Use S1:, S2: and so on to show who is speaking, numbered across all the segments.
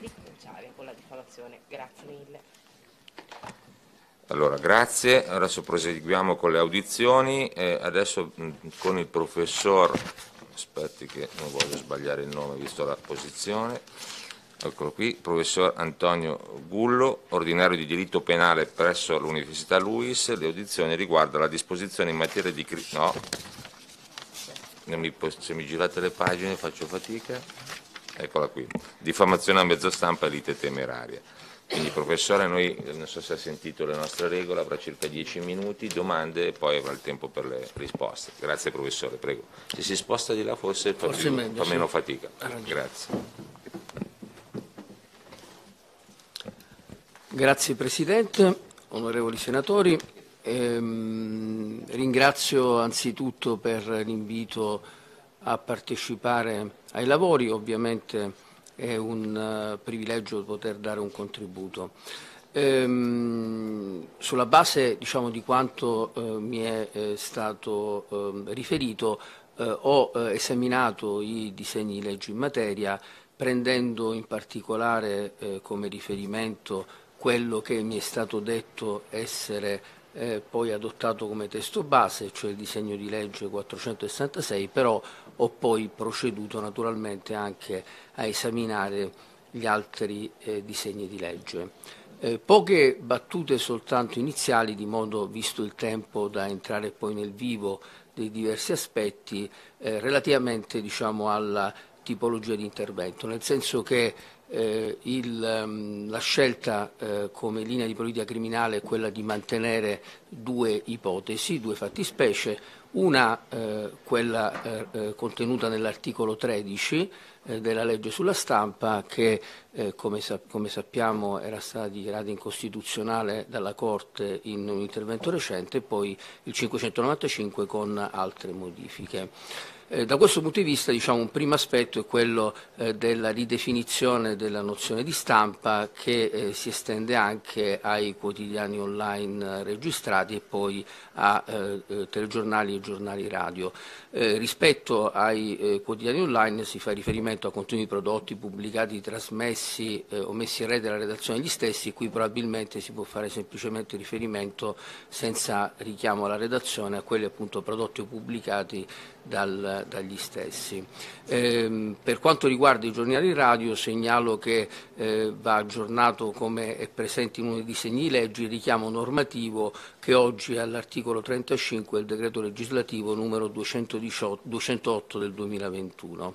S1: di cominciare con la diffamazione. Grazie mille.
S2: Allora, grazie. Adesso proseguiamo con le audizioni. Eh, adesso mh, mm, con il professor, aspetti che non voglio sbagliare il nome visto la posizione, eccolo qui, professor Antonio Gullo, ordinario di diritto penale presso l'Università Luis. Le audizioni riguardano la disposizione in materia di... No, mi, se mi girate le pagine faccio fatica eccola qui, diffamazione a mezzo stampa e lite temeraria. Quindi professore, noi non so se ha sentito le nostre regole, avrà circa 10 minuti, domande e poi avrà il tempo per le risposte. Grazie professore, prego. Se si sposta di là forse, fa, più, meglio, fa meno fatica. Grazie.
S1: Grazie Presidente, onorevoli senatori. Ehm, ringrazio anzitutto per l'invito a partecipare ai lavori, ovviamente è un eh, privilegio poter dare un contributo. Ehm, sulla base diciamo, di quanto eh, mi è eh, stato ehm, eh, riferito, ho eh, esaminato i disegni di legge in materia, prendendo in particolare come riferimento quello che mi è stato detto essere eh, poi adottato come testo base, cioè il disegno di legge 466, però ho poi proceduto naturalmente anche a esaminare gli altri eh, disegni di legge. Eh, poche battute soltanto iniziali, di modo, visto il tempo, da entrare poi nel vivo dei diversi aspetti, eh, relativamente diciamo, alla tipologia di intervento, nel senso che eh, il, ehm, la scelta eh, come linea di politica criminale è quella di mantenere due ipotesi, due fattispecie, una eh, quella eh, eh, contenuta nell'articolo 13 eh, della legge sulla stampa che come, sa come, sappiamo era stata dichiarata incostituzionale dalla Corte in un intervento recente e poi il 595 con altre modifiche. Eh, da questo punto di vista diciamo, un primo aspetto è quello eh, della ridefinizione della nozione di stampa che eh, si estende anche ai quotidiani online eh, registrati e poi a eh, telegiornali e giornali radio. rispetto ai quotidiani online si fa riferimento a continui prodotti, pubblicati, trasmessi o messi in rete dalla redazione degli stessi e qui probabilmente si può fare semplicemente riferimento senza richiamo alla redazione a quelli appunto prodotti o pubblicati dal, dagli stessi. Eh, per quanto riguarda i giornali radio segnalo che eh, va aggiornato come è presente in uno dei disegni leggi il richiamo normativo che oggi è all'articolo 35 del decreto legislativo numero 218, 208 del 2021.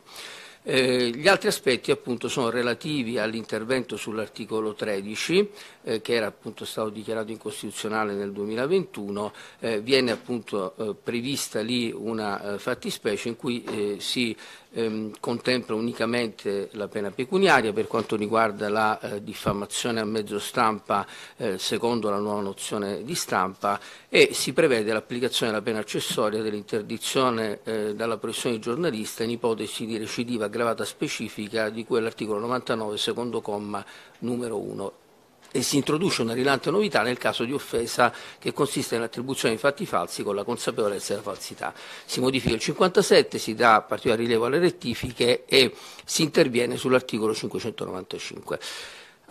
S1: Eh, gli altri aspetti appunto sono relativi all'intervento sull'articolo 13 eh, che era appunto stato dichiarato incostituzionale nel 2021, eh, viene appunto eh, prevista lì una eh, fattispecie in cui si ehm, contempla unicamente la pena pecuniaria per quanto riguarda la eh, diffamazione a mezzo stampa eh, secondo la nuova nozione di stampa e si prevede l'applicazione della pena accessoria dell'interdizione eh, dalla professione di giornalista in ipotesi di recidiva aggravata specifica di cui è l'articolo 99 secondo comma numero 1 e si introduce una rilante novità nel caso di offesa che consiste nell'attribuzione di fatti falsi con la consapevolezza della falsità. Si modifica il 57, si dà particolare rilievo alle rettifiche e si interviene sull'articolo 595.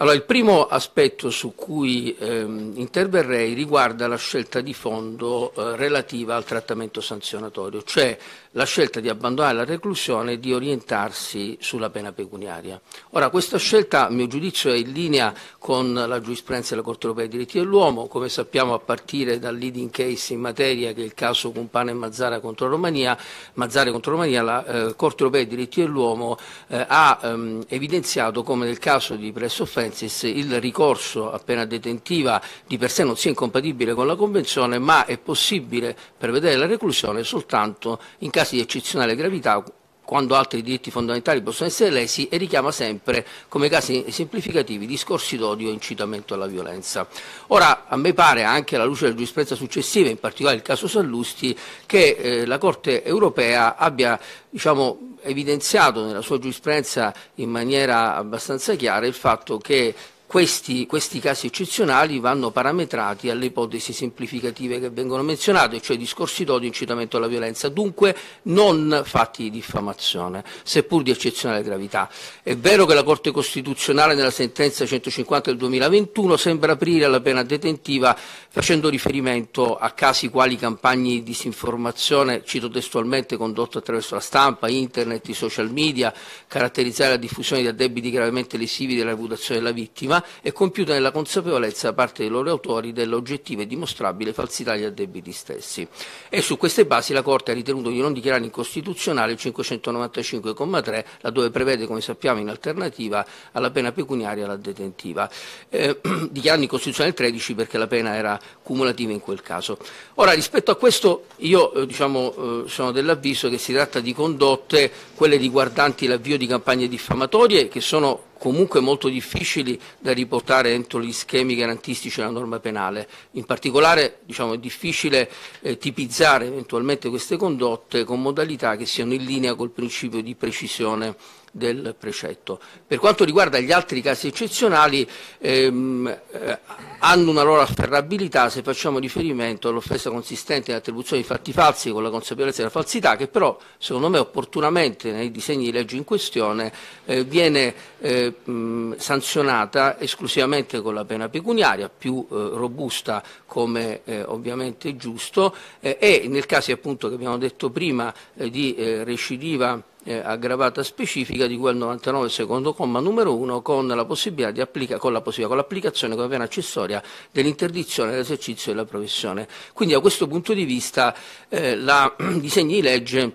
S1: Allora, il primo aspetto su cui ehm, interverrei riguarda la scelta di fondo eh, relativa al trattamento sanzionatorio, cioè la scelta di abbandonare la reclusione e di orientarsi sulla pena pecuniaria. Ora, questa scelta, a mio giudizio, è in linea con la giurisprudenza della Corte europea dei diritti dell'uomo, come sappiamo a partire dal leading case in materia, che è il caso Cumpana e Mazzara contro Romania, Mazzara contro Romania, la eh, Corte europea dei diritti dell'uomo eh, ha ehm, evidenziato come nel caso di Press Offenses il ricorso a pena detentiva di per sé non sia incompatibile con la Convenzione, ma è possibile prevedere la reclusione soltanto in caso casi di eccezionale gravità quando altri diritti fondamentali possono essere lesi e richiama sempre come casi esemplificativi discorsi d'odio e incitamento alla violenza. Ora, a me pare, anche alla luce della giurisprudenza successiva, in particolare il caso Sallusti, che eh, la Corte europea abbia diciamo, evidenziato nella sua giurisprudenza in maniera abbastanza chiara il fatto che questi, questi, casi eccezionali vanno parametrati alle ipotesi semplificative che vengono menzionate, cioè discorsi d'odio, incitamento alla violenza, dunque non fatti di diffamazione, seppur di eccezionale gravità. È vero che la Corte Costituzionale nella sentenza 150 del 2021 sembra aprire alla pena detentiva facendo riferimento a casi quali campagne di disinformazione, cito testualmente, condotte attraverso la stampa, internet, i social media, caratterizzare la diffusione di addebiti gravemente lesivi della reputazione della vittima, prima e compiuta nella consapevolezza da parte dei loro autori dell'oggettiva e dimostrabile falsità degli addebiti stessi. E su queste basi la Corte ha ritenuto di non dichiarare incostituzionale il 595,3, laddove prevede, come sappiamo, in alternativa alla pena pecuniaria la detentiva, eh, dichiarando incostituzionale il 13 perché la pena era cumulativa in quel caso. Ora, rispetto a questo, io eh, diciamo, eh, sono dell'avviso che si tratta di condotte, quelle riguardanti l'avvio di campagne diffamatorie, che sono comunque molto difficili da riportare entro gli schemi garantistici della norma penale. In particolare diciamo, è difficile eh, tipizzare eventualmente queste condotte con modalità che siano in linea col principio di precisione del precetto. Per quanto riguarda gli altri casi eccezionali, ehm, eh, hanno una loro afferrabilità se facciamo riferimento all'offesa consistente in attribuzione di fatti falsi con la consapevolezza della falsità, che però, secondo me, opportunamente nei disegni di legge in questione eh, viene eh, mh, sanzionata esclusivamente con la pena pecuniaria, più eh, robusta come eh, ovviamente è giusto, eh, e nel caso appunto che abbiamo detto prima di recidiva eh, aggravata specifica di quel 99 secondo comma numero 1 con la possibilità di con, con l'applicazione come pena accessoria dell'interdizione dell'esercizio della professione. Quindi da questo punto di vista eh, la disegni di legge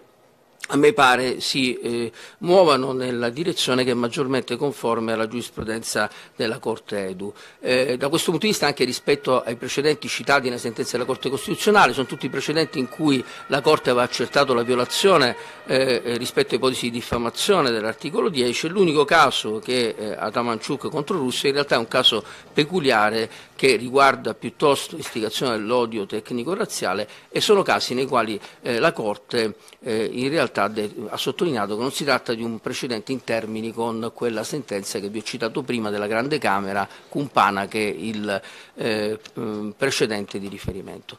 S1: a me pare si eh, muovano nella direzione che è maggiormente conforme alla giurisprudenza della Corte Edu. Eh, da questo punto di vista anche rispetto ai precedenti citati nella sentenza della Corte Costituzionale, sono tutti precedenti in cui la Corte aveva accertato la violazione eh, eh rispetto ai ipotesi di diffamazione dell'articolo 10, l'unico caso che eh, Atamanciuk contro Russia in realtà è un caso peculiare che riguarda piuttosto l'istigazione dell'odio tecnico-razziale e sono casi nei quali eh, la Corte eh, in realtà Comunità ha sottolineato che non si tratta di un precedente in termini con quella sentenza che vi ho citato prima della Grande Camera Cumpana che è il eh, mm, precedente di riferimento.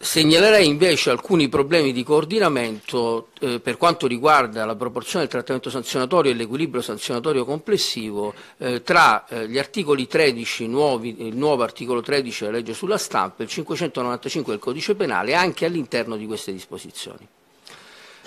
S1: Segnalerei invece alcuni problemi di coordinamento eh, per quanto riguarda la proporzione del trattamento sanzionatorio e l'equilibrio sanzionatorio complessivo eh, tra eh, gli articoli 13, nuovi, il nuovo articolo 13 della legge sulla stampa e il 595 del codice penale anche all'interno di queste disposizioni.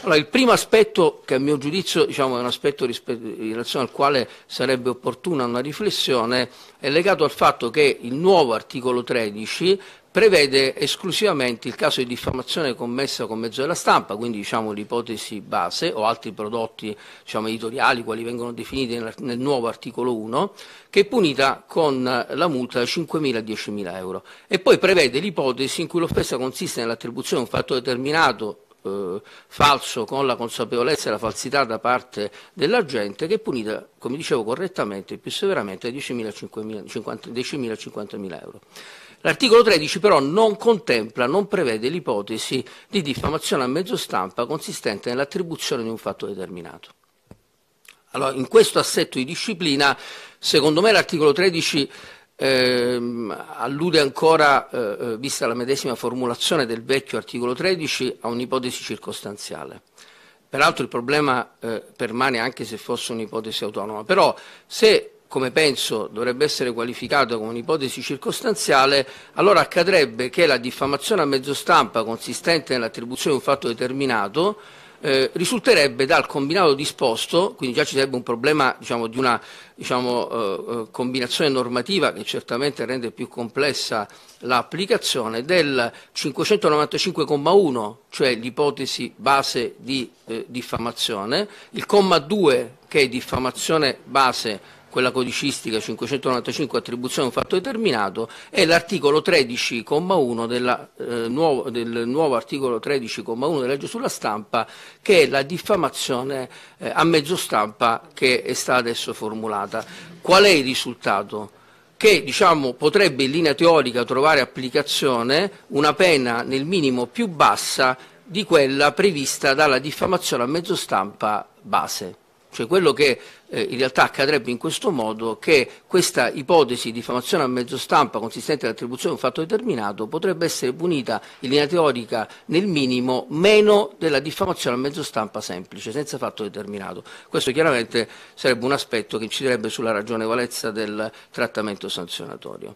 S1: Allora, il primo aspetto, che a mio giudizio diciamo, è un aspetto in relazione al quale sarebbe opportuna una riflessione, è legato al fatto che il nuovo articolo 13 prevede esclusivamente il caso di diffamazione commessa con mezzo della stampa, quindi diciamo, l'ipotesi base o altri prodotti diciamo, editoriali, quali vengono definiti nel, nel, nuovo articolo 1, che è punita con la multa da 5.000-10.000 a euro. E poi prevede l'ipotesi in cui l'offesa consiste nell'attribuzione di un fatto determinato eh, falso con la consapevolezza e la falsità da parte dell'agente che è punita, come dicevo correttamente, più severamente dai 10.000-50.000 euro. L'articolo 13 però non contempla, non prevede l'ipotesi di diffamazione a mezzo stampa consistente nell'attribuzione di un fatto determinato. Allora, in questo assetto di disciplina, secondo me l'articolo 13 ehm, allude ancora, eh, eh, vista la medesima formulazione del vecchio articolo 13, a un'ipotesi circostanziale. Peraltro il problema eh, permane anche se fosse un'ipotesi autonoma, però se come penso dovrebbe essere qualificato come un'ipotesi circostanziale, allora accadrebbe che la diffamazione a mezzo stampa consistente nell'attribuzione di un fatto determinato eh, risulterebbe dal combinato disposto, quindi già ci sarebbe un problema diciamo, di una diciamo, eh, eh combinazione normativa che certamente rende più complessa l'applicazione, del 595,1, cioè l'ipotesi base di eh, diffamazione, il comma 2 che è diffamazione base quella codicistica 595 attribuzione a un fatto determinato, e l'articolo 13,1 eh, nuovo, del nuovo articolo 13,1 della legge sulla stampa, che è la diffamazione eh, a mezzo stampa che è stata adesso formulata. Qual è il risultato? che diciamo, potrebbe in linea teorica trovare applicazione una pena nel minimo più bassa di quella prevista dalla diffamazione a mezzo stampa base. Cioè quello che eh, in realtà accadrebbe in questo modo è che questa ipotesi di diffamazione a mezzo stampa consistente nell'attribuzione di un fatto determinato potrebbe essere punita in linea teorica nel minimo meno della diffamazione a mezzo stampa semplice, senza fatto determinato. Questo chiaramente sarebbe un aspetto che inciderebbe sulla ragionevolezza del trattamento sanzionatorio.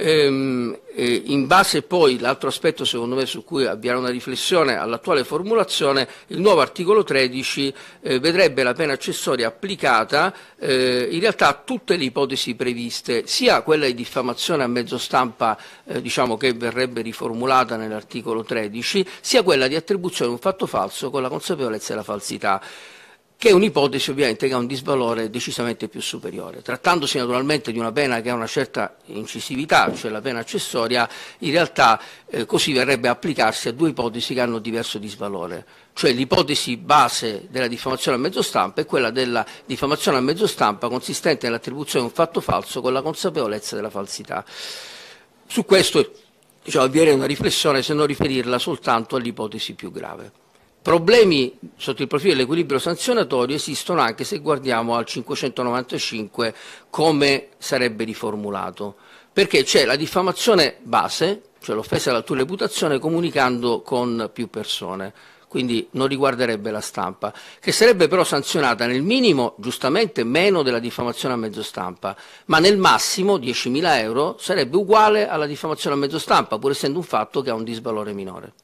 S1: Ehm, eh, in base poi, l'altro aspetto secondo me su cui abbiamo una riflessione all'attuale formulazione, il nuovo articolo 13 eh, vedrebbe la pena accessoria applicata eh, in realtà a tutte le ipotesi previste, sia quella di diffamazione a mezzo stampa eh, diciamo che verrebbe riformulata nell'articolo 13, sia quella di attribuzione di un fatto falso con la consapevolezza della falsità che è un'ipotesi ovviamente che ha un disvalore decisamente più superiore. Trattandosi naturalmente di una pena che ha una certa incisività, cioè la pena accessoria, in realtà eh, così verrebbe applicarsi a due ipotesi che hanno diverso disvalore, cioè l'ipotesi base della diffamazione a mezzo stampa e quella della diffamazione a mezzo stampa consistente nell'attribuzione di un fatto falso con la consapevolezza della falsità. Su questo diciamo, avviene una riflessione se non riferirla soltanto all'ipotesi più grave. Problemi sotto il profilo dell'equilibrio sanzionatorio esistono anche se guardiamo al 595 come sarebbe riformulato, perché c'è la diffamazione base, cioè l'offesa alla tua reputazione comunicando con più persone, quindi non riguarderebbe la stampa, che sarebbe però sanzionata nel minimo giustamente meno della diffamazione a mezzo stampa, ma nel massimo 10.000 euro sarebbe uguale alla diffamazione a mezzo stampa, pur essendo un fatto che ha un disvalore minore.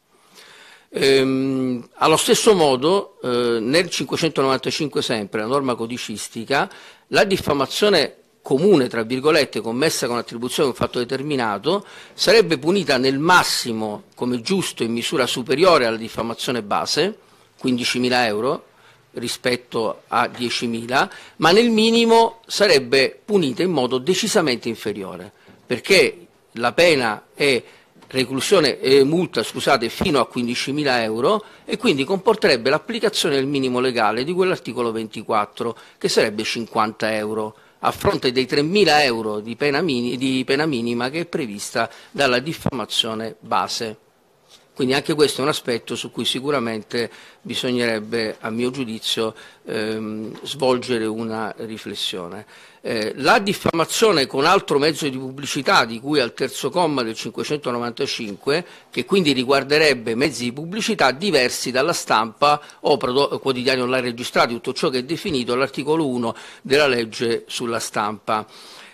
S1: Ehm, allo stesso modo, eh, nel 595 sempre, la norma codicistica, la diffamazione comune, tra virgolette, commessa con attribuzione di un fatto determinato, sarebbe punita nel massimo come giusto in misura superiore alla diffamazione base, 15.000 euro rispetto a 10.000, ma nel minimo sarebbe punita in modo decisamente inferiore, perché la pena è reclusione, e multa scusate, fino a 15.000 euro e quindi comporterebbe l'applicazione del minimo legale di quell'articolo 24 che sarebbe 50 euro a fronte dei 3.000 euro di pena, mini, di pena minima che è prevista dalla diffamazione base. Quindi anche questo è un aspetto su cui sicuramente bisognerebbe, a mio giudizio, ehm, svolgere una riflessione. Eh, la diffamazione con altro mezzo di pubblicità di cui al terzo comma del 595, che quindi riguarderebbe mezzi di pubblicità diversi dalla stampa o quotidiani online registrati, tutto ciò che è definito all'articolo 1 della legge sulla stampa.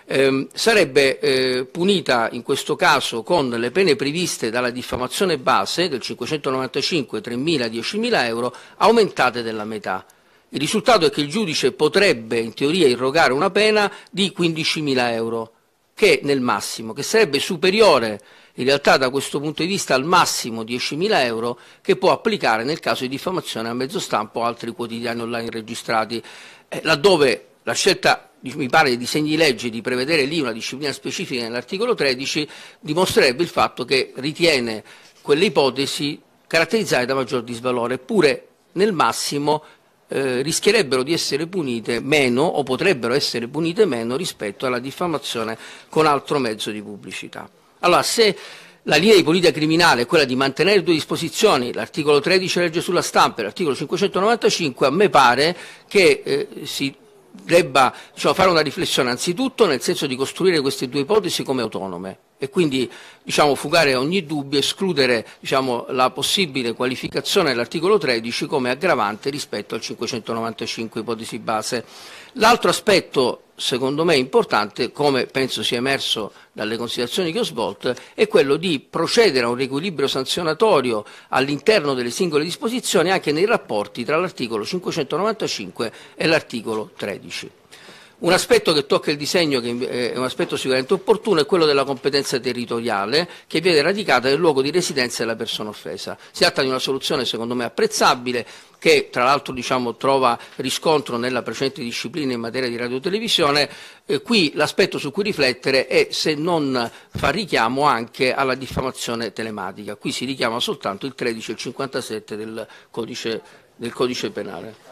S1: Eh, sarebbe eh, punita in questo caso con le pene previste dalla diffamazione base del 595, 3.000, 10.000 euro, aumentate della metà. Il risultato è che il giudice potrebbe in teoria irrogare una pena di 15.000 euro, che nel massimo, che sarebbe superiore in realtà da questo punto di vista al massimo 10.000 euro che può applicare nel caso di diffamazione a mezzo stampo o altri quotidiani online registrati, eh, laddove la scelta mi pare dei disegni di legge di prevedere lì una disciplina specifica nell'articolo 13 dimostrerebbe il fatto che ritiene quelle ipotesi caratterizzate da maggior disvalore, eppure nel massimo eh, rischierebbero di essere punite meno o potrebbero essere punite meno rispetto alla diffamazione con altro mezzo di pubblicità. Allora, se la linea di politica criminale è quella di mantenere due disposizioni, l'articolo 13 legge sulla stampa e l'articolo 595, a me pare che eh, si debba diciamo, fare una riflessione anzitutto nel senso di costruire queste due ipotesi come autonome e quindi diciamo, fugare ogni dubbio, escludere diciamo, la possibile qualificazione dell'articolo 13 come aggravante rispetto al 595 ipotesi base. L'altro aspetto secondo me importante, come penso sia emerso dalle considerazioni che ho svolto, è quello di procedere a un riequilibrio sanzionatorio all'interno delle singole disposizioni anche nei rapporti tra l'articolo 595 e l'articolo 13. Un aspetto che tocca il disegno, che eh, è un aspetto sicuramente opportuno, è quello della competenza territoriale che viene radicata nel luogo di residenza della persona offesa. Si tratta di una soluzione secondo me apprezzabile, che tra l'altro diciamo, trova riscontro nella precedente disciplina in materia di radiotelevisione, eh, qui l'aspetto su cui riflettere è se non fa richiamo anche alla diffamazione telematica. Qui si richiama soltanto il 13 e il 57 del codice, del codice penale.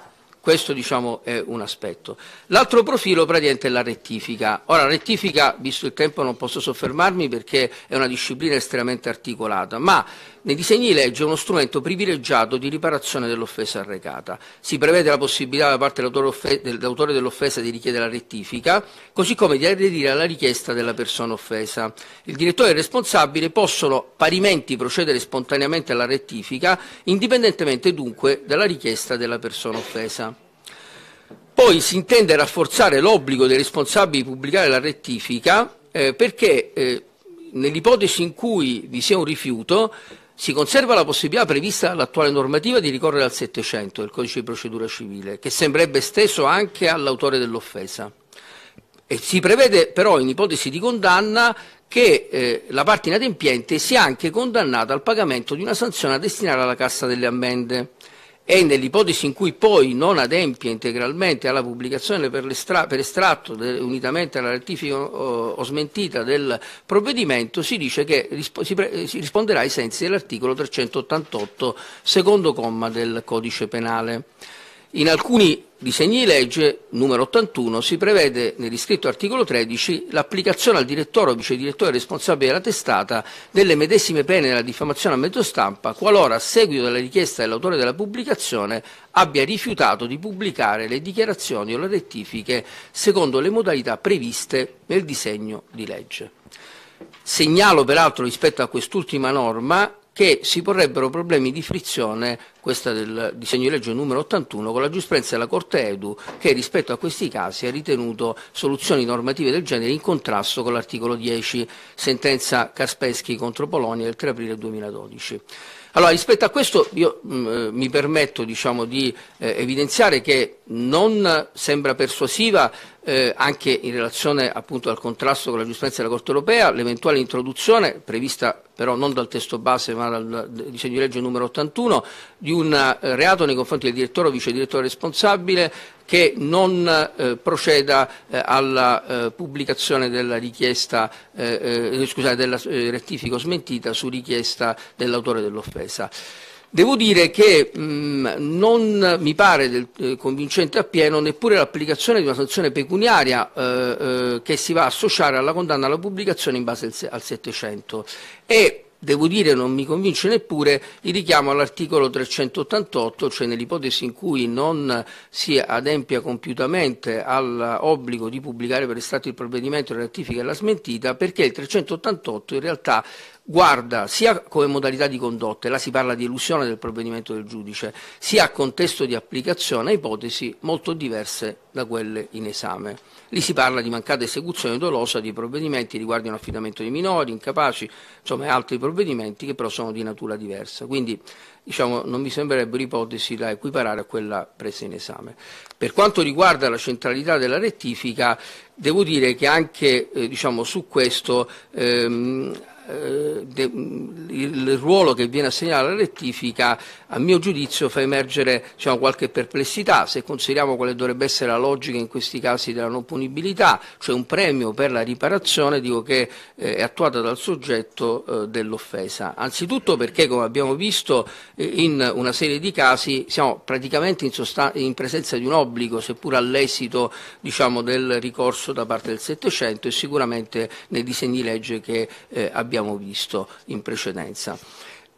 S1: Questo diciamo, è un aspetto. L'altro profilo praticamente è la rettifica. Ora, la rettifica, visto il tempo, non posso soffermarmi perché è una disciplina estremamente articolata, ma nei disegni di legge è uno strumento privilegiato di riparazione dell'offesa arrecata. Si prevede la possibilità da parte dell'autore dell'offesa di richiedere la rettifica, così come di aderire alla richiesta della persona offesa. Il direttore e il responsabile possono parimenti procedere spontaneamente alla rettifica, indipendentemente dunque dalla richiesta della persona offesa. Poi si intende rafforzare l'obbligo dei responsabili di pubblicare la rettifica eh, perché eh, nell'ipotesi in cui vi sia un rifiuto si conserva la possibilità prevista dall'attuale normativa di ricorrere al 700 del codice di procedura civile, che sembrerebbe esteso anche all'autore dell'offesa. si prevede però in ipotesi di condanna che eh, la parte inadempiente sia anche condannata al pagamento di una sanzione a destinare alla cassa delle ammende e nell'ipotesi in cui poi non adempie integralmente alla pubblicazione per, per estratto, unitamente alla rettifica o, smentita del provvedimento, si dice che rispo si, si risponderà ai sensi dell'articolo 388 secondo comma del codice penale. In alcuni disegni di legge, numero 81, si prevede nell'iscritto articolo 13 l'applicazione al direttore o vice direttore responsabile della testata delle medesime pene della diffamazione a mezzo stampa qualora, a seguito della richiesta dell'autore della pubblicazione, abbia rifiutato di pubblicare le dichiarazioni o le rettifiche secondo le modalità previste nel disegno di legge. Segnalo peraltro rispetto a quest'ultima norma che si porrebbero problemi di frizione, questa del disegno di legge numero 81, con la giustizia della Corte Edu, che rispetto a questi casi ha ritenuto soluzioni normative del genere in contrasto con l'articolo 10, sentenza Kaspeschi contro Polonia del 3 aprile 2012. Allora, rispetto a questo io mh, mm, eh, mi permetto diciamo, di eh, evidenziare che non sembra persuasiva eh, anche in relazione appunto al contrasto con la giustizia della Corte Europea, l'eventuale introduzione, prevista però non dal testo base ma dal disegno di legge numero 81, di un eh, reato nei confronti del direttore o vice direttore responsabile che non eh, proceda eh, alla eh, pubblicazione della richiesta, scusate, della rettifico smentita su richiesta dell'autore dell'offesa. Devo dire che mh, mm, non mi pare del, eh, convincente appieno neppure l'applicazione di una sanzione pecuniaria eh, eh, che si va a associare alla condanna alla pubblicazione in base al 700 e devo dire non mi convince neppure il richiamo all'articolo 388, cioè nell'ipotesi in cui non si adempia compiutamente all'obbligo di pubblicare per Stato il provvedimento la rettifica e la smentita, perché il 388 in realtà guarda sia come modalità di condotta, e là si parla di elusione del provvedimento del giudice, sia a contesto di applicazione a ipotesi molto diverse da quelle in esame. Lì si parla di mancata esecuzione dolosa di provvedimenti riguardo affidamento di minori, incapaci, insomma altri provvedimenti che però sono di natura diversa. Quindi diciamo, non mi sembrerebbero ipotesi da equiparare a quella presa in esame. Per quanto riguarda la centralità della rettifica, devo dire che anche eh, diciamo, su questo ehm, eh, de, il ruolo che viene assegnato alla rettifica a mio giudizio fa emergere diciamo, qualche perplessità se consideriamo quale dovrebbe essere la logica in questi casi della non punibilità, cioè un premio per la riparazione dico che eh, è attuata dal soggetto eh, dell'offesa. Anzitutto perché come abbiamo visto eh, in una serie di casi siamo praticamente in, in presenza di un obbligo seppur all'esito diciamo, del ricorso da parte del Settecento e sicuramente nei disegni legge che eh, abbiamo abbiamo visto in precedenza.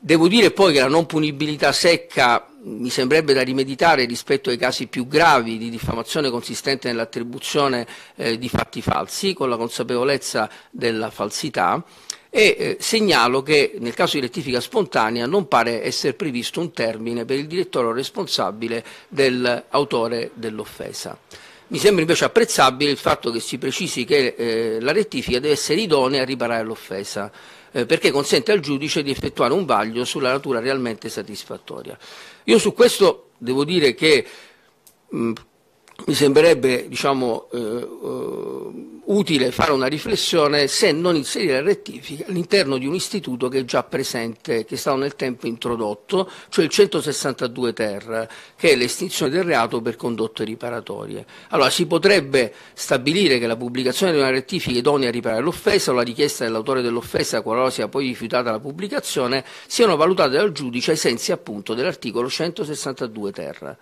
S1: Devo dire poi che la non punibilità secca mi sembrerebbe da rimeditare rispetto ai casi più gravi di diffamazione consistente nell'attribuzione eh, di fatti falsi, con la consapevolezza della falsità e eh, segnalo che nel caso di rettifica spontanea non pare essere previsto un termine per il direttore o responsabile dell'autore dell'offesa. Mi sembra invece apprezzabile il fatto che si precisi che eh, la rettifica deve essere idonea a riparare l'offesa, eh, perché consente al giudice di effettuare un vaglio sulla natura realmente satisfattoria. Io su questo devo dire che mh, mm, mi sembrerebbe diciamo, eh, eh utile fare una riflessione se non inserire la rettifica all'interno di un istituto che è già presente, che è stato nel tempo introdotto, cioè il 162 ter, che è l'estinzione del reato per condotte riparatorie. Allora si potrebbe stabilire che la pubblicazione di una rettifica idonea a riparare l'offesa o la richiesta dell'autore dell'offesa, qualora sia poi rifiutata la pubblicazione, siano valutate dal giudice ai sensi appunto dell'articolo 162 ter.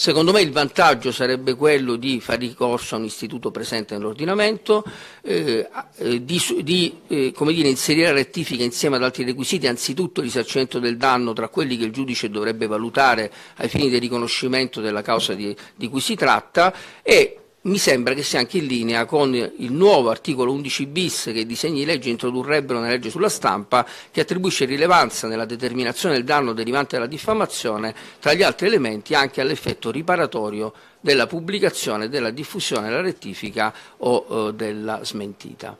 S1: Secondo me il vantaggio sarebbe quello di fare ricorso a un istituto presente nell'ordinamento, eh, eh di, di eh, dire, inserire la rettifica insieme ad altri requisiti, anzitutto il risarcimento del danno tra quelli che il giudice dovrebbe valutare ai fini del riconoscimento della causa di, di cui si tratta e mi sembra che sia anche in linea con il nuovo articolo 11 bis che i disegni di legge introdurrebbero nella legge sulla stampa che attribuisce rilevanza nella determinazione del danno derivante dalla diffamazione tra gli altri elementi anche all'effetto riparatorio della pubblicazione, della diffusione, della rettifica o eh, della smentita.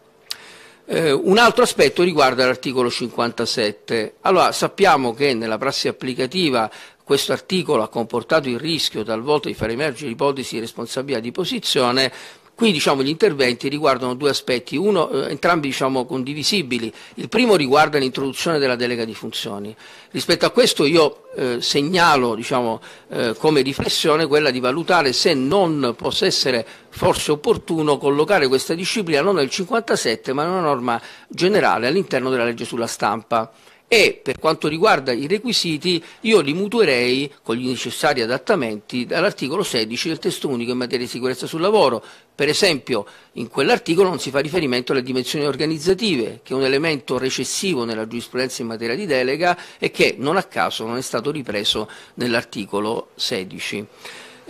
S1: Eh, un altro aspetto riguarda l'articolo 57. Allora, sappiamo che nella prassi applicativa questo articolo ha comportato il rischio talvolta di far emergere ipotesi di responsabilità di posizione, Qui diciamo, gli interventi riguardano due aspetti, uno, eh, entrambi diciamo, condivisibili. Il primo riguarda l'introduzione della delega di funzioni. Rispetto a questo io eh, segnalo diciamo, eh, come riflessione quella di valutare se non possa essere forse opportuno collocare questa disciplina non nel 57 ma in una norma generale all'interno della legge sulla stampa e per quanto riguarda i requisiti io li mutuerei con gli necessari adattamenti dall'articolo 16 del testo unico in materia di sicurezza sul lavoro. Per esempio in quell'articolo non si fa riferimento alle dimensioni organizzative, che è un elemento recessivo nella giurisprudenza in materia di delega e che non a caso non è stato ripreso nell'articolo 16.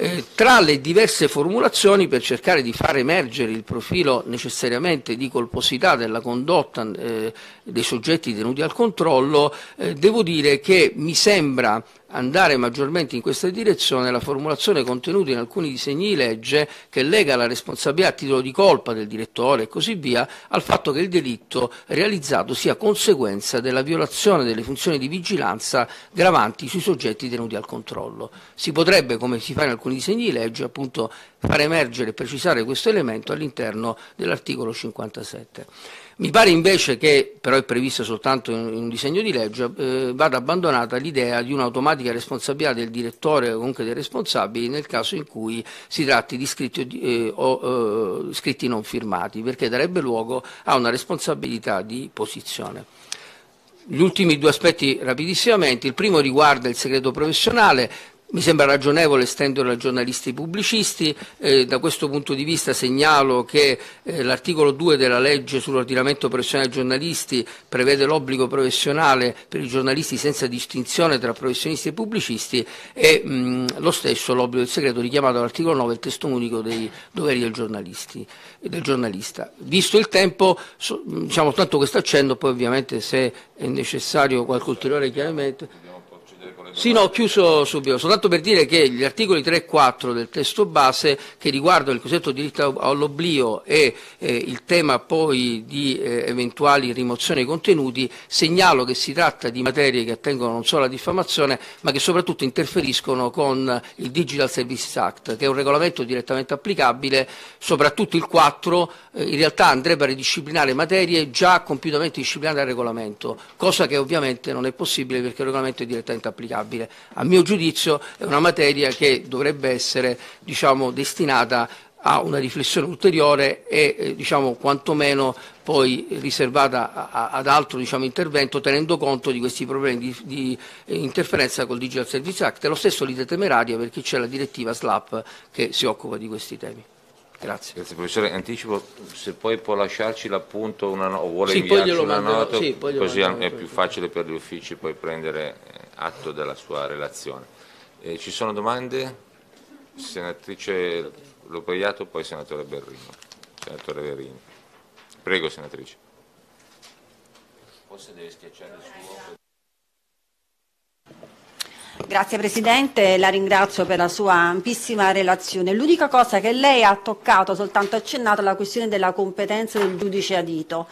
S1: Eh, tra le diverse formulazioni per cercare di far emergere il profilo necessariamente di colposità della condotta eh, dei soggetti tenuti al controllo, eh, devo dire che mi sembra andare maggiormente in questa direzione la formulazione contenuta in alcuni disegni di legge che lega la responsabilità a titolo di colpa del direttore e così via al fatto che il delitto realizzato sia conseguenza della violazione delle funzioni di vigilanza gravanti sui soggetti tenuti al controllo. Si potrebbe, come si fa in alcuni disegni di legge, appunto far emergere e precisare questo elemento all'interno dell'articolo 57. Mi pare invece che, però è prevista soltanto in, un disegno di legge, eh, vada abbandonata l'idea di un'automatica responsabilità del direttore o comunque dei responsabili nel caso in cui si tratti di scritti, eh, o, eh, scritti non firmati, perché darebbe luogo a una responsabilità di posizione. Gli ultimi due aspetti rapidissimamente, il primo riguarda il segreto professionale, mi sembra ragionevole estenderlo ai giornalisti pubblicisti, eh, da questo punto di vista segnalo che eh, l'articolo 2 della legge sull'ordinamento professionale dei giornalisti prevede l'obbligo professionale per i giornalisti senza distinzione tra professionisti e pubblicisti e mh, mm, lo stesso l'obbligo del segreto richiamato all'articolo 9 del testo unico dei doveri del, del giornalista. Visto il tempo, so, mm, diciamo tanto questo accenno, poi ovviamente se è necessario qualche ulteriore chiarimento... Sì, no, ho chiuso subito, soltanto per dire che gli articoli 3 e 4 del testo base che riguardano il cosiddetto diritto all'oblio e eh, il tema poi di eh, eventuali rimozioni dei contenuti, segnalo che si tratta di materie che attengono non solo alla diffamazione, ma che soprattutto interferiscono con il Digital Services Act, che è un regolamento direttamente applicabile, soprattutto il 4 eh, in realtà andrebbe a ridisciplinare materie già compiutamente disciplinate dal regolamento, cosa che ovviamente non è possibile perché il regolamento è direttamente applicabile praticabile. A mio giudizio è una materia che dovrebbe essere diciamo, destinata a una riflessione ulteriore e eh, diciamo, quantomeno poi riservata a, a, ad altro diciamo, intervento tenendo conto di questi problemi di, di eh, interferenza col Digital Service Act e lo stesso l'Ite Temeraria perché c'è la direttiva SLAP che si occupa di questi temi. Grazie. Grazie professore,
S2: anticipo se poi può lasciarci l'appunto una, o vuole sì, inviarci una nota, sì, così manderò, è più facile per gli uffici poi prendere eh, atto della sua relazione. Eh, ci sono domande? Senatrice Lopoiato, poi senatore Berrino. Senatore Berrini. Prego senatrice. Forse deve schiacciare il suo...
S3: Grazie Presidente, la ringrazio per la sua ampissima relazione. L'unica cosa che lei ha toccato, soltanto accennato, è la questione della competenza del giudice adito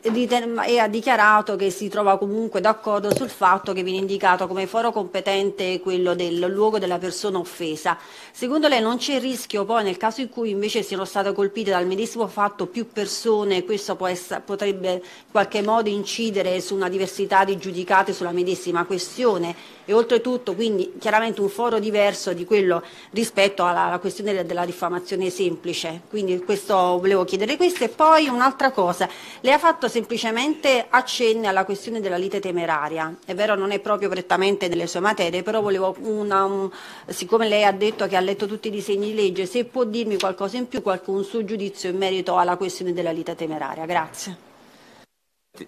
S3: e ha dichiarato che si trova comunque d'accordo sul fatto che viene indicato come foro competente quello del luogo della persona offesa. Secondo lei non c'è rischio poi nel caso in cui invece siano state colpite dal medesimo fatto più persone, questo essere, potrebbe in qualche modo incidere su una diversità di giudicate sulla medesima questione? e oltretutto quindi chiaramente un foro diverso di quello rispetto alla, alla questione della diffamazione semplice. Quindi questo, volevo chiedere questo e poi un'altra cosa. Lei ha fatto semplicemente accenni alla questione della lite temeraria. È vero non è proprio prettamente nelle sue materie, però volevo una, un, siccome lei ha detto che ha letto tutti i disegni di legge, se può dirmi qualcosa in più, qualcun suo giudizio in merito alla questione della lite temeraria. Grazie.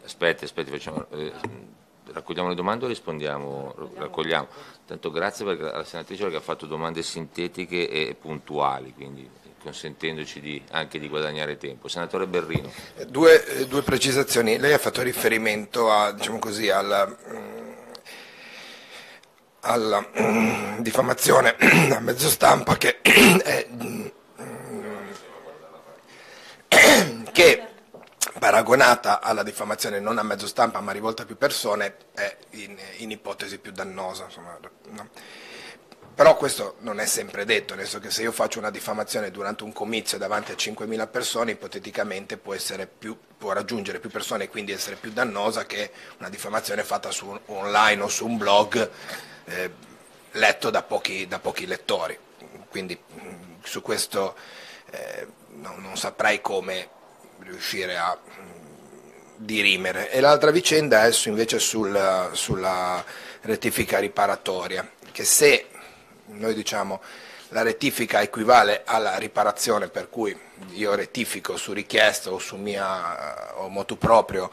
S2: Aspetti, aspetti, facciamo... Eh, raccogliamo le domande o rispondiamo? Raccogliamo. Tanto grazie alla senatrice perché ha fatto domande sintetiche e puntuali, quindi consentendoci di, anche di guadagnare tempo. Senatore Berrino.
S4: Eh, due, eh, due precisazioni. Lei ha fatto riferimento a, diciamo così, alla, mm, alla mm, diffamazione a mezzo stampa che, è, mm, che paragonata alla diffamazione non a mezzo stampa ma rivolta a più persone è in, in ipotesi più dannosa. Insomma, no? Però questo non è sempre detto, nel senso che se io faccio una diffamazione durante un comizio davanti a 5.000 persone, ipoteticamente può, più, può, raggiungere più persone e quindi essere più dannosa che una diffamazione fatta su, online o su un blog eh, letto da pochi, da pochi, lettori. Quindi mm, su questo eh, no, non saprei come riuscire a mm, dirimere. E l'altra vicenda è invece sul, sulla rettifica riparatoria, che se noi diciamo la rettifica equivale alla riparazione per cui io rettifico su richiesta o su mia eh, o motu proprio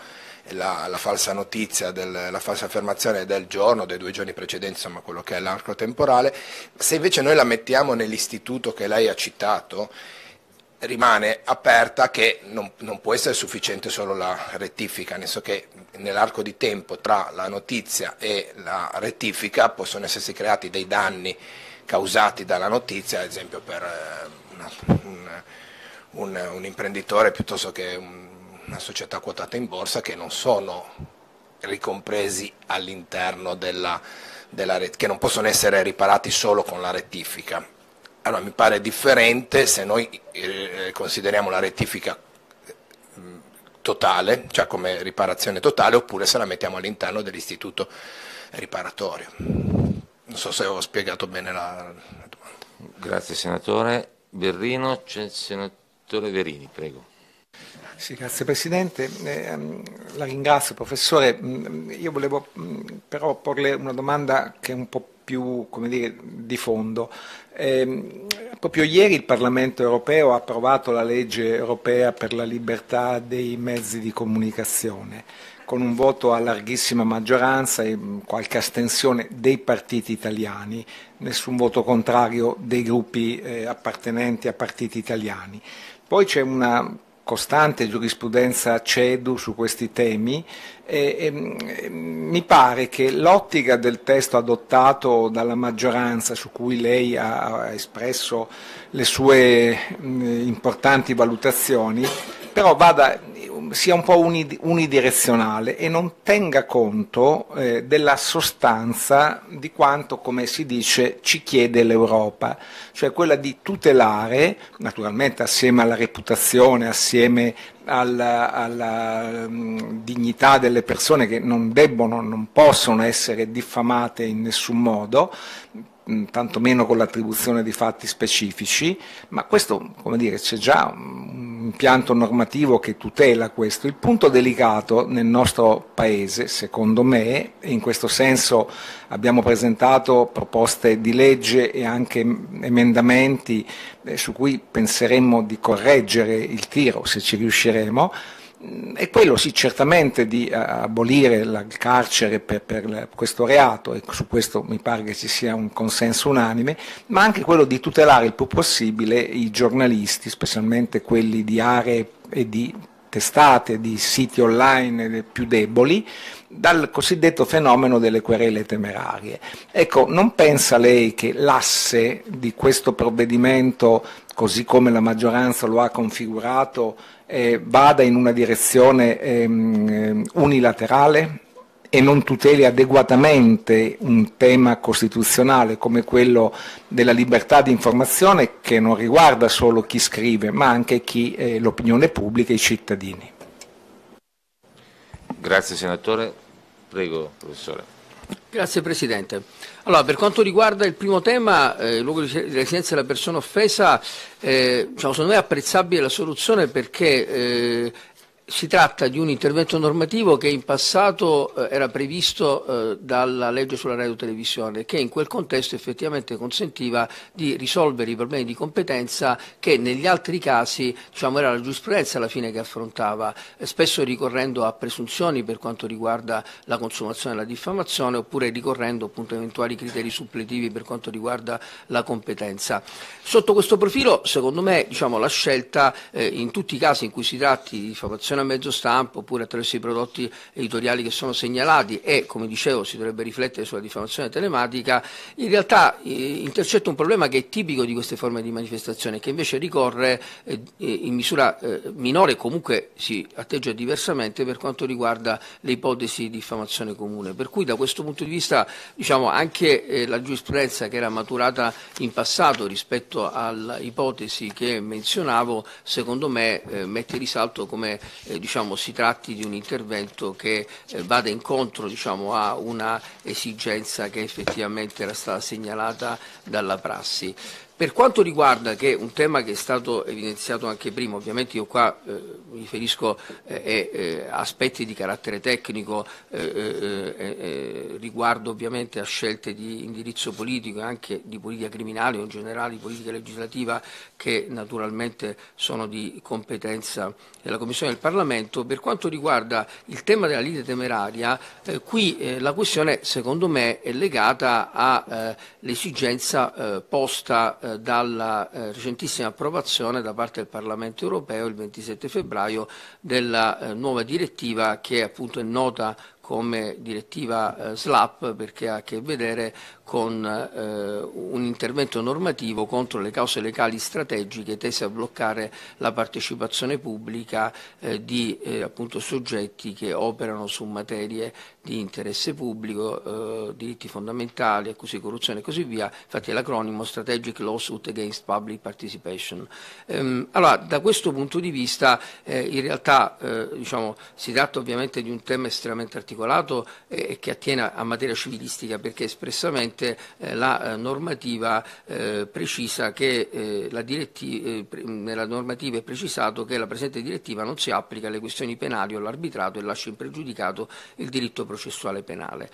S4: la, la, falsa notizia, del, la falsa affermazione del giorno, dei due giorni precedenti, insomma quello che è l'arco temporale, se invece noi la mettiamo nell'istituto che lei ha citato, rimane aperta che non, non, può essere sufficiente solo la rettifica, nel senso che nell'arco di tempo tra la notizia e la rettifica possono essersi creati dei danni causati dalla notizia, ad esempio per eh, una, un, un, un, imprenditore piuttosto che una società quotata in borsa che non sono ricompresi all'interno della, della che non possono essere riparati solo con la rettifica allora mi pare differente se noi eh, consideriamo la rettifica mm, totale, cioè come riparazione totale, oppure se la mettiamo all'interno dell'istituto riparatorio. Non so se ho spiegato bene la, la domanda.
S2: Grazie senatore. Berrino, c'è il senatore Verini, prego.
S5: Sì, grazie Presidente. Eh, ehm, la ringrazio professore. Mm, mm, io volevo però porle una domanda che è un po' più dire, di fondo. Eh, proprio ieri il Parlamento europeo ha approvato la legge europea per la libertà dei mezzi di comunicazione con un voto a larghissima maggioranza e mm, qualche astensione dei partiti italiani, nessun voto contrario dei gruppi eh, appartenenti a partiti italiani. Poi c'è una costante giurisprudenza CEDU su questi temi, e, e, mi pare che l'ottica del testo adottato dalla maggioranza, su cui lei ha, ha espresso le sue mh, importanti valutazioni, però vada sia un po' unidirezionale e non tenga conto eh, della sostanza di quanto, come si dice, ci chiede l'Europa, cioè quella di tutelare, naturalmente assieme alla reputazione, assieme alla, alla mh, mm, dignità delle persone che non debbono, non possono essere diffamate in nessun modo, tantomeno con l'attribuzione di fatti specifici, ma questo, come dire, c'è già un impianto normativo che tutela questo. Il punto delicato nel nostro Paese, secondo me, e in questo senso abbiamo presentato proposte di legge e anche emendamenti eh, su cui penseremmo di correggere il tiro, se ci riusciremo, è mm, quello sì certamente di abolire la, il carcere per, per questo reato e su questo mi pare che ci sia un consenso unanime, ma anche quello di tutelare il più possibile i giornalisti, specialmente quelli di aree e di testate, di siti online più deboli, dal cosiddetto fenomeno delle querele temerarie. Ecco, non pensa lei che l'asse di questo provvedimento, così come la maggioranza lo ha configurato, eh, vada in una direzione ehm, unilaterale e non tuteli adeguatamente un tema costituzionale come quello della libertà di informazione che non riguarda solo chi scrive ma anche chi eh, l'opinione pubblica e i cittadini.
S2: Grazie senatore, prego professore.
S1: Grazie Presidente. Allora, per quanto riguarda il primo tema, eh, il luogo di residenza della persona offesa, eh, diciamo, secondo me è apprezzabile la soluzione perché eh, si tratta di un intervento normativo che in passato eh, era previsto eh, dalla legge sulla radiotelevisione che in quel contesto effettivamente consentiva di risolvere i problemi di competenza che negli altri casi diciamo, era la giurisprudenza alla fine che affrontava, eh, spesso ricorrendo a presunzioni per quanto riguarda la consumazione e la diffamazione oppure ricorrendo appunto, a eventuali criteri suppletivi per quanto riguarda la competenza. Sotto questo profilo secondo me diciamo, la scelta eh, in tutti i casi in cui si tratti di diffamazione a mezzo stampo oppure attraverso i prodotti editoriali che sono segnalati e, come dicevo, si dovrebbe riflettere sulla diffamazione telematica, in realtà eh, intercetta un problema che è tipico di queste forme di manifestazione, che invece ricorre eh, eh in misura eh, minore, comunque si atteggia diversamente per quanto riguarda le ipotesi di diffamazione comune. Per cui da questo punto di vista diciamo, anche eh, la giurisprudenza che era maturata in passato rispetto all'ipotesi che menzionavo, secondo me eh, mette in risalto come eh, diciamo, si tratti di un intervento che eh, vada incontro diciamo, a una esigenza che effettivamente era stata segnalata dalla prassi. Per quanto riguarda che un tema che è stato evidenziato anche prima, ovviamente io qua eh, mi riferisco a eh, eh, eh, aspetti di carattere tecnico, eh, eh, riguardo ovviamente a scelte di indirizzo politico e anche di politica criminale o in generale di politica legislativa che naturalmente sono di competenza della Commissione del Parlamento. Per quanto riguarda il tema della lite temeraria, qui la questione secondo me è legata all'esigenza posta eh, dalla eh, recentissima approvazione da parte del Parlamento europeo il 27 febbraio della eh, nuova direttiva che appunto è nota come direttiva eh, SLAP perché ha a che vedere con eh, un intervento normativo contro le cause legali strategiche tese a bloccare la partecipazione pubblica eh, di eh, appunto, soggetti che operano su materie di interesse pubblico, eh, diritti fondamentali, accusi di corruzione e così via, infatti è l'acronimo Strategic Lawsuit Against Public Participation. Ehm, allora, da questo punto di vista eh, in realtà eh, diciamo, si tratta ovviamente di un tema estremamente articolato e che attiene a materia civilistica perché espressamente naturalmente eh, la eh, normativa eh, precisa che mm, nella normativa è precisato che la presente direttiva non si applica alle questioni penali o all'arbitrato e lascia impregiudicato il diritto processuale penale.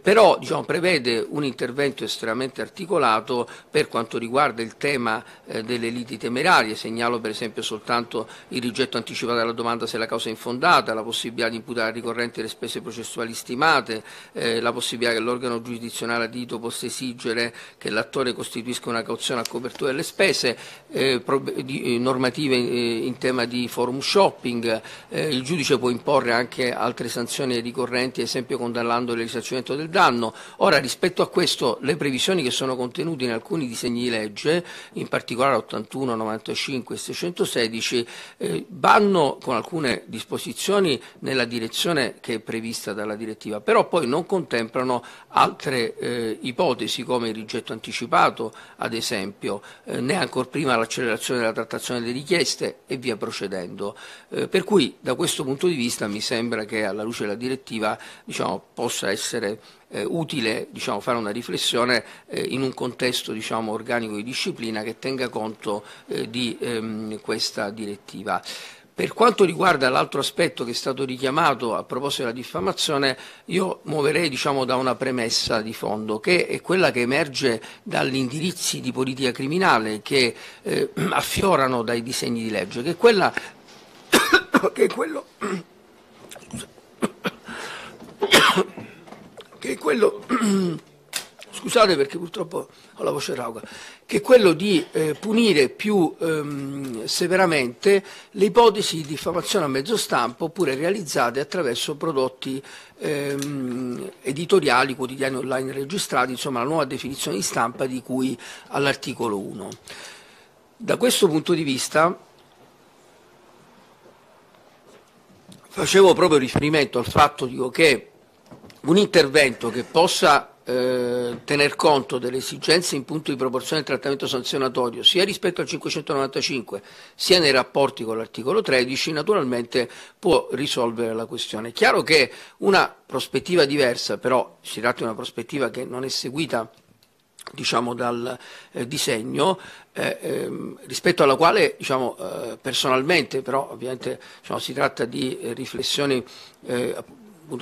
S1: però diciamo, prevede un intervento estremamente articolato per quanto riguarda il tema delle liti temerarie, segnalo per esempio soltanto il rigetto anticipato della domanda se la causa è infondata, la possibilità di imputare al ricorrente le spese processuali stimate, eh, la possibilità che l'organo giurisdizionale adito Parlamento possa esigere che l'attore costituisca una cauzione a copertura delle spese, eh, eh normative in, eh, in tema di forum shopping, eh, il giudice può imporre anche altre sanzioni ricorrenti, ad esempio condannando il risarcimento del danno. Ora, rispetto a questo, le previsioni che sono contenute in alcuni disegni di legge, in particolare 81, 95 e 616, eh, vanno con alcune disposizioni nella direzione che è prevista dalla direttiva, però poi non contemplano altre eh, ipotesi come il rigetto anticipato, ad esempio, eh, né ancor prima l'accelerazione della trattazione delle richieste e via procedendo. Eh, per cui da questo punto di vista mi sembra che alla luce della direttiva diciamo, possa essere eh, utile diciamo, fare una riflessione eh, in un contesto diciamo, organico di disciplina che tenga conto eh, di ehm, questa direttiva. Per quanto riguarda l'altro aspetto che è stato richiamato a proposito della diffamazione, io muoverei diciamo, da una premessa di fondo, che è quella che emerge dagli indirizzi di politica criminale che eh, affiorano dai disegni di legge, che è, quella, che è quello, che è quello scusate perché purtroppo alla voce rauca, che è quello di eh, punire più ehm, severamente le ipotesi di diffamazione a mezzo stampo oppure realizzate attraverso prodotti ehm, editoriali, quotidiani online registrati, insomma la nuova definizione di stampa di cui all'articolo 1. Da questo punto di vista facevo proprio riferimento al fatto dico, che un intervento che possa eh, tener conto delle esigenze in punto di proporzione del trattamento sanzionatorio sia rispetto al 595 sia nei rapporti con l'articolo 13 naturalmente può risolvere la questione. È chiaro che una prospettiva diversa, però si tratta di una prospettiva che non è seguita diciamo, dal eh, disegno, eh, ehm, rispetto alla quale diciamo, eh, personalmente, però ovviamente diciamo, si tratta di riflessioni eh,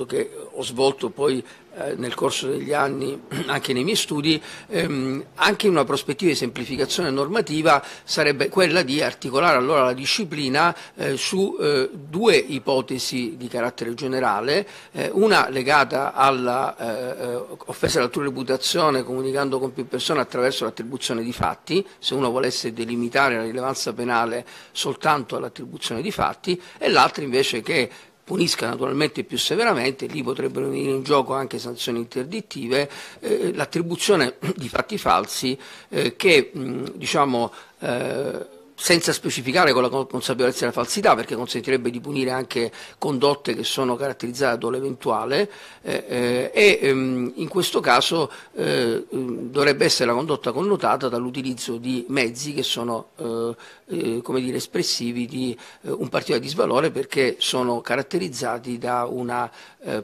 S1: che ho svolto poi eh, nel corso degli anni anche nei miei studi, ehm, anche in una prospettiva di semplificazione normativa sarebbe quella di articolare allora la disciplina eh, su eh, due ipotesi di carattere generale, eh, una legata alla eh, eh, offesa all'offesa all'altrui reputazione comunicando con più persone attraverso l'attribuzione di fatti, se uno volesse delimitare la rilevanza penale soltanto all'attribuzione di fatti, e l'altra invece che punisca naturalmente più severamente, lì potrebbero venire in gioco anche sanzioni interdittive, eh, l'attribuzione di fatti falsi eh, che mh, diciamo, eh, senza specificare con la consapevolezza della falsità, perché consentirebbe di punire anche condotte che sono caratterizzate dall'eventuale, eh, eh, e ehm, in questo caso eh, ehm, dovrebbe essere la condotta connotata dall'utilizzo di mezzi che sono eh, eh, come dire, espressivi di eh, un partito particolare disvalore perché sono caratterizzati da una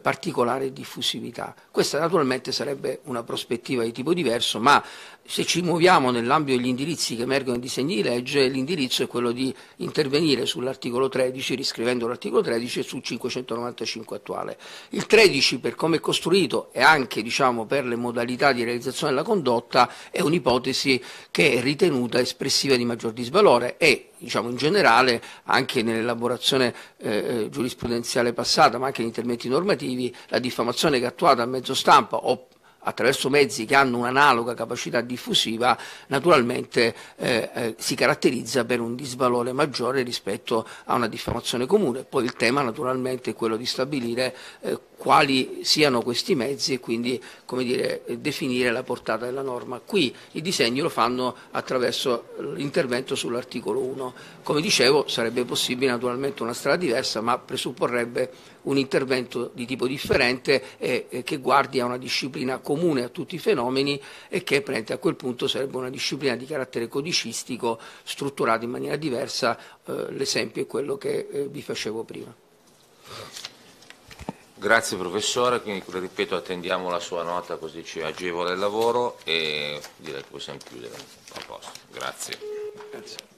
S1: particolare diffusività. Questa naturalmente sarebbe una prospettiva di tipo diverso, ma se ci muoviamo nell'ambito degli indirizzi che emergono in disegni di legge, l'indirizzo è quello di intervenire sull'articolo 13, riscrivendo l'articolo 13 e sul 595 attuale. Il 13, per come è costruito e anche diciamo, per le modalità di realizzazione della condotta, è un'ipotesi che è ritenuta espressiva di maggior disvalore e diciamo in generale anche nell'elaborazione eh, eh giurisprudenziale passata ma anche in interventi normativi la diffamazione che è attuata a mezzo stampa o attraverso mezzi che hanno un'analoga capacità diffusiva, naturalmente eh, eh, si caratterizza per un disvalore maggiore rispetto a una diffamazione comune. Poi il tema naturalmente è quello di stabilire eh, quali siano questi mezzi e quindi dire, definire la portata della norma. Qui i disegni lo fanno attraverso l'intervento sull'articolo 1. Come dicevo sarebbe possibile naturalmente una strada diversa ma presupporrebbe un intervento di tipo differente e, e che guardi a una disciplina comune a tutti i fenomeni e che a quel punto sarebbe una disciplina di carattere codicistico strutturata in maniera diversa. Eh, L'esempio è quello che eh, vi facevo prima.
S2: Grazie professore, quindi ripeto attendiamo la sua nota così ci agevola il lavoro e direi che possiamo chiudere a posto. Grazie. Grazie.